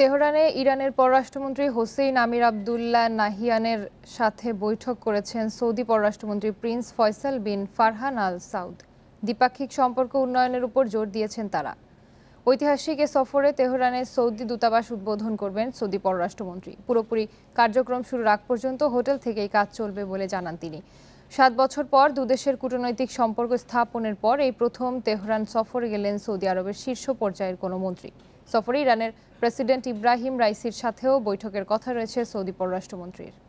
তেহরানে ইরানের পররাষ্ট্রমন্ত্রী হোসেইন আমির আবদুল্লাহ নাহিয়ানের সাথে বৈঠক করেছেন সৌদি পররাষ্ট্রমন্ত্রী prince Faisal bin Farhan Al Saud দ্বিপাক্ষিক সম্পর্ক উন্নয়নের উপর জোর দিয়েছেন তারা ঐতিহাসিক এ সফরে তেহরানে সৌদি দূতাবাস উদ্বোধন করবেন সৌদি পররাষ্ট্রমন্ত্রী পুরোপুরি কার্যক্রম শুরুর আগ পর্যন্ত হোটেল থেকেই কাজ চলবে বলে জানান তিনি সাত বছর পর দুদেশের কূটনৈতিক সম্পর্ক স্থাপনের পর এই প্রথম তেহরান সফরে গেলেন সৌদি আরবের শীর্ষ পর্যায়ের কোনো মন্ত্রী সফরে ইরানের প্রেসিডেন্ট ইব্রাহিম রাইসির সাথেও বৈঠকের কথা রয়েছে সৌদি পররাষ্ট্রমন্ত্রীর